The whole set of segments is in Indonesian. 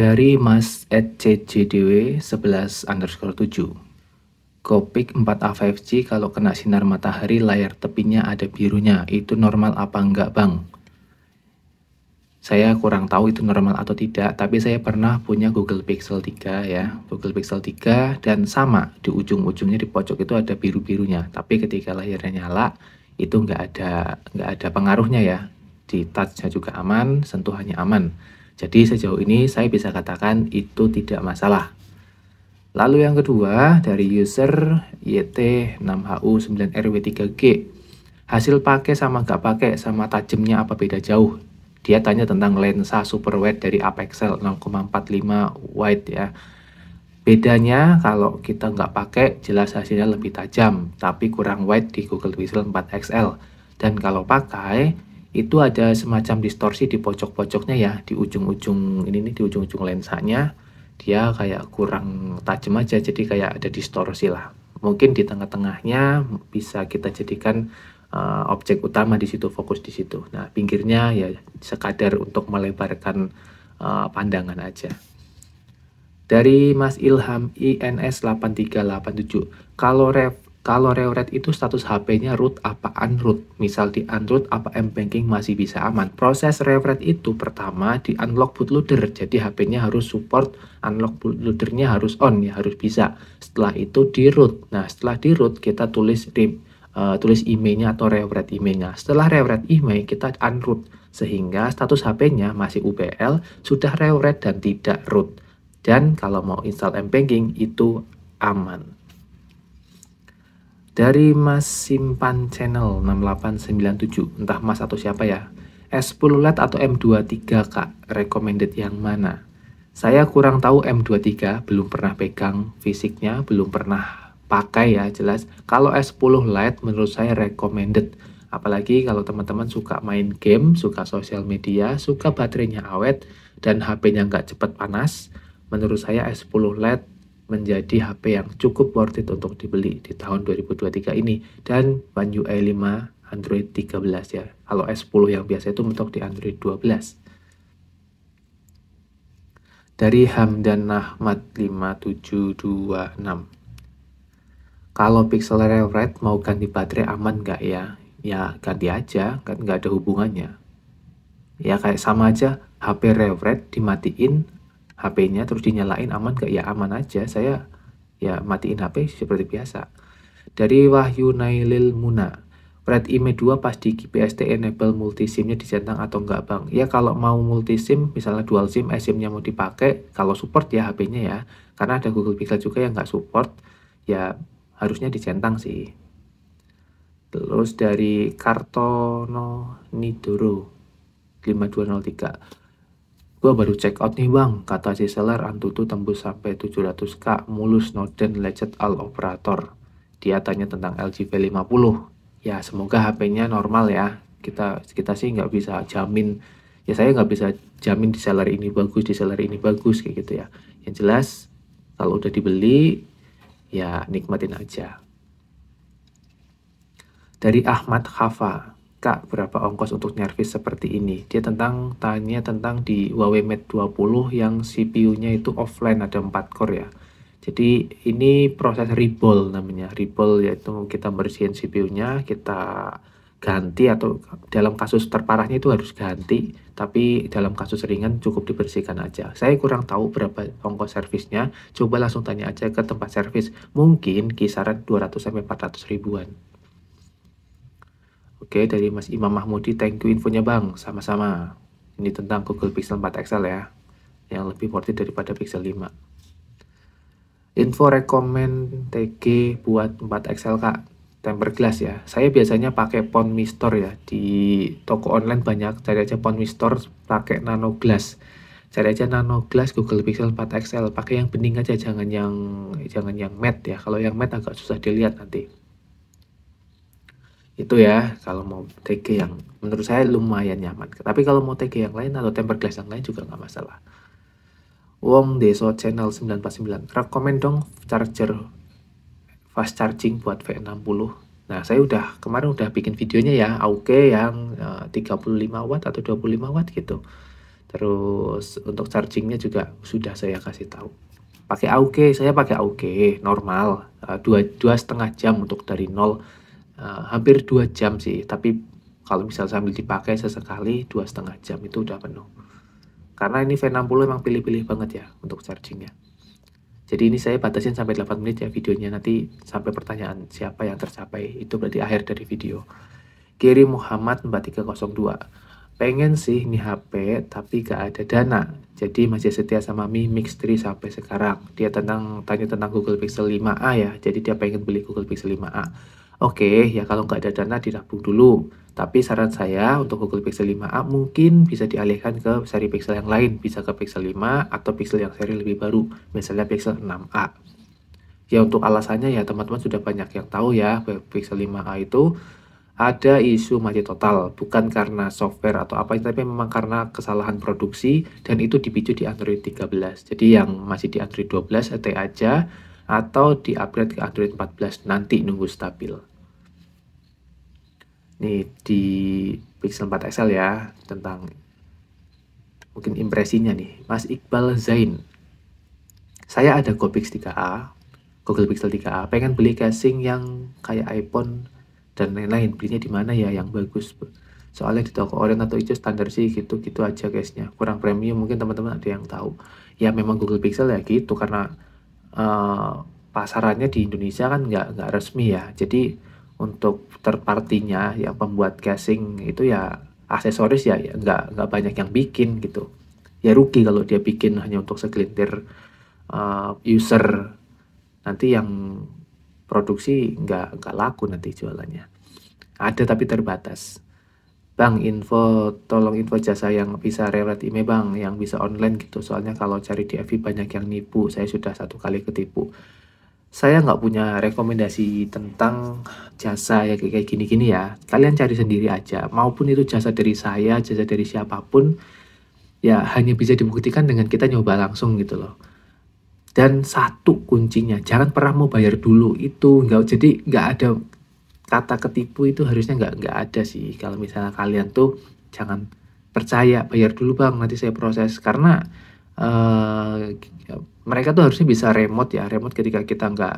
dari mas at ccdw 11 underscore 7 Kopik 4A5G kalau kena sinar matahari layar tepinya ada birunya itu normal apa enggak bang? Saya kurang tahu itu normal atau tidak tapi saya pernah punya Google Pixel 3 ya Google Pixel 3 dan sama di ujung-ujungnya di pojok itu ada biru-birunya tapi ketika layarnya nyala itu enggak ada enggak ada pengaruhnya ya di touchnya juga aman sentuhannya aman jadi sejauh ini saya bisa katakan itu tidak masalah. Lalu yang kedua dari user YT6HU9RW3G. Hasil pakai sama nggak pakai sama tajamnya apa beda jauh? Dia tanya tentang lensa super wide dari Apexel 0,45 wide ya. Bedanya kalau kita nggak pakai jelas hasilnya lebih tajam, tapi kurang wide di Google Pixel 4XL. Dan kalau pakai itu ada semacam distorsi di pojok-pojoknya ya di ujung-ujung ini nih di ujung-ujung lensanya dia kayak kurang tajam aja jadi kayak ada distorsi lah mungkin di tengah-tengahnya bisa kita jadikan uh, objek utama di situ fokus di situ nah pinggirnya ya sekadar untuk melebarkan uh, pandangan aja dari Mas Ilham INS 8387 kalau ref kalau reoret itu status HP-nya root apa unroot. Misal di unroot apa M banking masih bisa aman. Proses reoret itu pertama di unlock bootloader. Jadi HP-nya harus support unlock bootloadernya harus on ya harus bisa. Setelah itu di root. Nah setelah di root kita tulis rim uh, tulis emailnya atau reoret emailnya. Setelah reoret email kita unroot sehingga status HP-nya masih UBL sudah reoret dan tidak root. Dan kalau mau install banking itu aman dari Mas Simpan Channel 6897 entah Mas atau siapa ya S10 LED atau M23 kak recommended yang mana saya kurang tahu M23 belum pernah pegang fisiknya belum pernah pakai ya jelas kalau S10 LED menurut saya recommended apalagi kalau teman-teman suka main game suka sosial media suka baterainya awet dan HP-nya nggak cepat panas menurut saya S10 LED menjadi HP yang cukup worth it untuk dibeli di tahun 2023 ini dan One UI 5 Android 13 ya. Kalau S10 yang biasa itu mentok di Android 12. Dari Hamdan Ahmad 5726. Kalau Pixel Red mau ganti baterai aman nggak ya? Ya ganti aja, kan nggak ada hubungannya. Ya kayak sama aja HP Red dimatiin HP-nya terus dinyalain aman gak ya aman aja saya ya matiin HP seperti biasa dari Wahyu Nailil Muna Red IMEI 2 pasti GPST enable multi SIM-nya dicentang atau enggak bang? Ya kalau mau multi SIM, misalnya dual SIM, eh, SIM-nya mau dipakai, kalau support ya HP-nya ya. Karena ada Google Pixel juga yang enggak support, ya harusnya dicentang sih. Terus dari Kartono Nidoro 5203. Gue baru check out nih bang, kata si seller Antutu tembus sampai 700k mulus norden Legend all Operator. Dia tanya tentang LG V50. Ya semoga HP-nya normal ya. Kita kita sih nggak bisa jamin. Ya saya nggak bisa jamin di seller ini bagus, di seller ini bagus kayak gitu ya. Yang jelas kalau udah dibeli ya nikmatin aja. Dari Ahmad Hafa, Kak, berapa ongkos untuk nyervis seperti ini? Dia tentang tanya tentang di Huawei Mate 20 yang CPU-nya itu offline ada 4 core ya. Jadi ini proses ripple namanya. ripple yaitu kita bersihin CPU-nya, kita ganti atau dalam kasus terparahnya itu harus ganti, tapi dalam kasus ringan cukup dibersihkan aja. Saya kurang tahu berapa ongkos servisnya, coba langsung tanya aja ke tempat servis. Mungkin kisaran 200 400 ribuan. Oke, dari Mas Imam Mahmudi, thank you infonya Bang. Sama-sama. Ini tentang Google Pixel 4 XL ya. Yang lebih worth it daripada Pixel 5. Info rekomend TG buat 4 XL Kak. tempered glass ya. Saya biasanya pakai Pond Mistor ya. Di toko online banyak, cari aja Pond Mistor pakai nano glass. Cari aja nano glass Google Pixel 4 XL, pakai yang bening aja jangan yang jangan yang matte ya. Kalau yang matte agak susah dilihat nanti itu ya kalau mau TG yang menurut saya lumayan nyaman tapi kalau mau TG yang lain atau tempered glass yang lain juga nggak masalah Wong Deso Channel 949 rekomend dong charger fast charging buat V60 nah saya udah kemarin udah bikin videonya ya Auke yang eh, uh, 35 watt atau 25 watt gitu terus untuk chargingnya juga sudah saya kasih tahu pakai Auke saya pakai Auke normal eh, dua dua setengah jam untuk dari nol. Eh, hampir dua jam sih tapi kalau misal sambil dipakai sesekali dua setengah jam itu udah penuh karena ini V60 emang pilih-pilih banget ya untuk chargingnya jadi ini saya batasin sampai 8 menit ya videonya nanti sampai pertanyaan siapa yang tercapai itu berarti akhir dari video Kiri Muhammad 4302 pengen sih ini HP tapi gak ada dana jadi masih setia sama Mi Mix 3 sampai sekarang dia tentang tanya tentang Google Pixel 5a ya jadi dia pengen beli Google Pixel 5a Oke, ya kalau nggak ada dana ditabung dulu. Tapi saran saya untuk Google Pixel 5a mungkin bisa dialihkan ke seri Pixel yang lain, bisa ke Pixel 5 atau Pixel yang seri lebih baru, misalnya Pixel 6a. Ya untuk alasannya ya teman-teman sudah banyak yang tahu ya, Pixel 5a itu ada isu mati total, bukan karena software atau apa, tapi memang karena kesalahan produksi dan itu dipicu di Android 13. Jadi yang masih di Android 12 ET aja atau di upgrade ke Android 14 nanti nunggu stabil nih di Pixel 4 XL ya tentang mungkin impresinya nih Mas Iqbal Zain saya ada GoPix 3a Google Pixel 3a pengen beli casing yang kayak iPhone dan lain-lain belinya di mana ya yang bagus soalnya di toko Orient atau itu standar sih gitu-gitu aja guysnya kurang premium mungkin teman-teman ada yang tahu ya memang Google Pixel ya gitu karena uh, pasarannya di Indonesia kan nggak nggak resmi ya jadi untuk terpartinya yang pembuat casing itu ya aksesoris ya, ya nggak ya, nggak banyak yang bikin gitu ya rugi kalau dia bikin hanya untuk segelintir uh, user nanti yang produksi nggak nggak laku nanti jualannya ada tapi terbatas bang info tolong info jasa yang bisa rewet email bang yang bisa online gitu soalnya kalau cari di FB banyak yang nipu saya sudah satu kali ketipu saya nggak punya rekomendasi tentang jasa ya kayak gini-gini ya. Kalian cari sendiri aja. Maupun itu jasa dari saya, jasa dari siapapun, ya hanya bisa dibuktikan dengan kita nyoba langsung gitu loh. Dan satu kuncinya, jangan pernah mau bayar dulu itu. Nggak, jadi nggak ada kata ketipu itu harusnya nggak nggak ada sih. Kalau misalnya kalian tuh jangan percaya bayar dulu bang, nanti saya proses karena Eh, mereka tuh harusnya bisa remote ya remote ketika kita nggak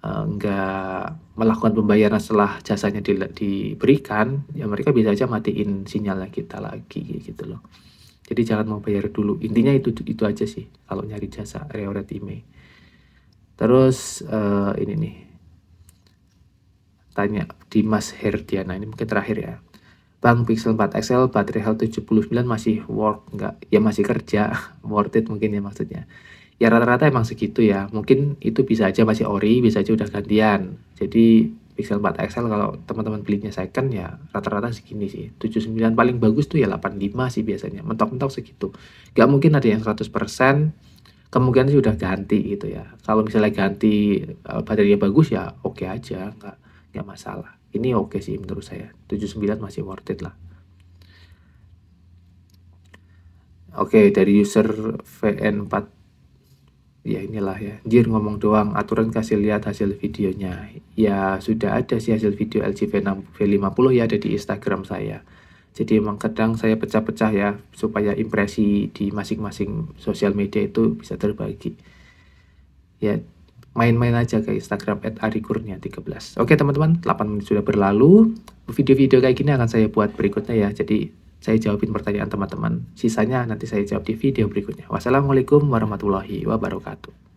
eh, nggak melakukan pembayaran setelah jasanya di, diberikan ya mereka bisa aja matiin sinyalnya kita lagi gitu loh jadi jangan mau bayar dulu intinya itu itu aja sih kalau nyari jasa reorder email terus uh, ini nih tanya Dimas Herdiana ini mungkin terakhir ya Bang Pixel 4 XL baterai health 79 masih work enggak Ya masih kerja, worth it mungkin ya maksudnya. Ya rata-rata emang segitu ya. Mungkin itu bisa aja masih ori, bisa aja udah gantian. Jadi Pixel 4 XL kalau teman-teman belinya second ya rata-rata segini sih 79 paling bagus tuh ya 85 sih biasanya mentok-mentok segitu gak mungkin ada yang 100% kemungkinan sih udah ganti gitu ya kalau misalnya ganti eh, baterainya bagus ya oke okay aja nggak nggak masalah ini oke okay sih menurut saya 79 masih worth it lah oke okay, dari user vn4 ya inilah ya jir ngomong doang aturan kasih lihat hasil videonya ya sudah ada sih hasil video LG V50 ya ada di instagram saya jadi emang kadang saya pecah-pecah ya supaya impresi di masing-masing sosial media itu bisa terbagi ya main-main aja ke Instagram @arikurnia13. Oke teman-teman, 8 menit sudah berlalu. Video-video kayak gini akan saya buat berikutnya ya. Jadi saya jawabin pertanyaan teman-teman. Sisanya nanti saya jawab di video berikutnya. Wassalamualaikum warahmatullahi wabarakatuh.